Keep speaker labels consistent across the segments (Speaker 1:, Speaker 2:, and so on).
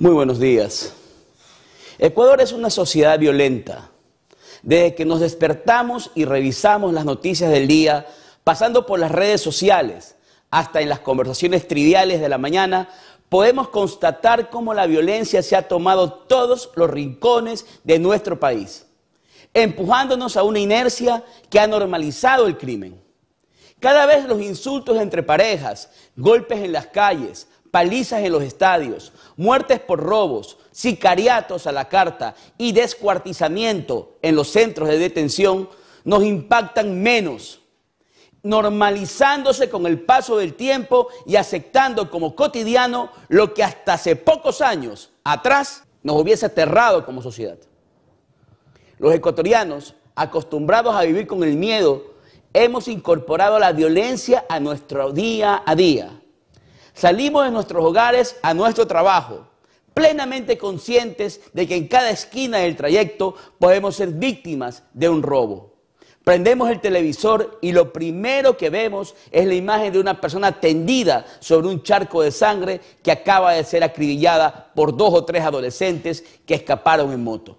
Speaker 1: Muy buenos días. Ecuador es una sociedad violenta. Desde que nos despertamos y revisamos las noticias del día, pasando por las redes sociales, hasta en las conversaciones triviales de la mañana, podemos constatar cómo la violencia se ha tomado todos los rincones de nuestro país, empujándonos a una inercia que ha normalizado el crimen. Cada vez los insultos entre parejas, golpes en las calles, palizas en los estadios, muertes por robos, sicariatos a la carta y descuartizamiento en los centros de detención nos impactan menos, normalizándose con el paso del tiempo y aceptando como cotidiano lo que hasta hace pocos años atrás nos hubiese aterrado como sociedad. Los ecuatorianos, acostumbrados a vivir con el miedo, hemos incorporado la violencia a nuestro día a día Salimos de nuestros hogares a nuestro trabajo, plenamente conscientes de que en cada esquina del trayecto podemos ser víctimas de un robo. Prendemos el televisor y lo primero que vemos es la imagen de una persona tendida sobre un charco de sangre que acaba de ser acribillada por dos o tres adolescentes que escaparon en moto.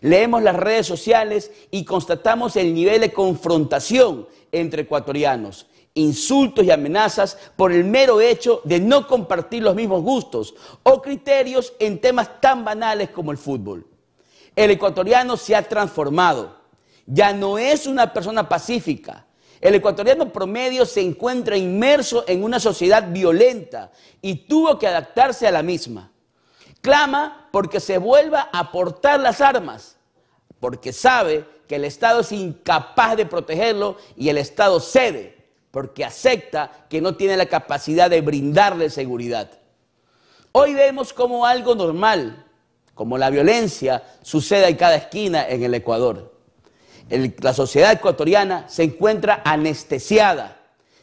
Speaker 1: Leemos las redes sociales y constatamos el nivel de confrontación entre ecuatorianos, insultos y amenazas por el mero hecho de no compartir los mismos gustos o criterios en temas tan banales como el fútbol. El ecuatoriano se ha transformado, ya no es una persona pacífica. El ecuatoriano promedio se encuentra inmerso en una sociedad violenta y tuvo que adaptarse a la misma. Clama porque se vuelva a portar las armas, porque sabe que el Estado es incapaz de protegerlo y el Estado cede porque acepta que no tiene la capacidad de brindarle seguridad. Hoy vemos como algo normal, como la violencia, sucede en cada esquina en el Ecuador. la sociedad ecuatoriana se encuentra anestesiada.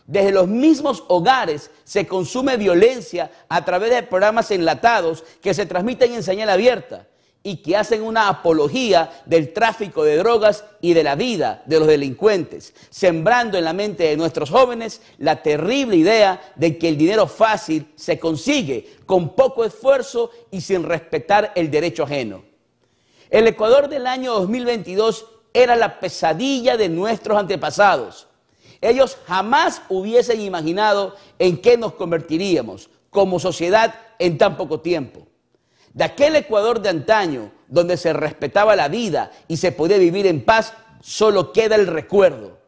Speaker 1: Desde los mismos hogares se consume violencia a través de programas enlatados que se transmiten en señal abierta y que hacen una apología del tráfico de drogas y de la vida de los delincuentes, sembrando en la mente de nuestros jóvenes la terrible idea de que el dinero fácil se consigue con poco esfuerzo y sin respetar el derecho ajeno. El Ecuador del año 2022 era la pesadilla de nuestros antepasados. Ellos jamás hubiesen imaginado en qué nos convertiríamos como sociedad en tan poco tiempo de aquel Ecuador de antaño, donde se respetaba la vida y se podía vivir en paz, solo queda el recuerdo.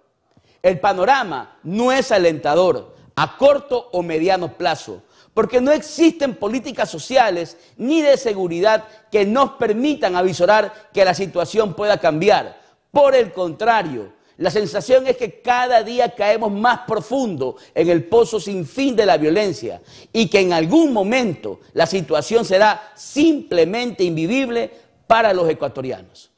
Speaker 1: El panorama no es alentador a corto o mediano plazo, porque no existen políticas sociales ni de seguridad que nos permitan avisorar que la situación pueda cambiar. Por el contrario, la sensación es que cada día caemos más profundo en el pozo sin fin de la violencia y que en algún momento la situación será simplemente invivible para los ecuatorianos.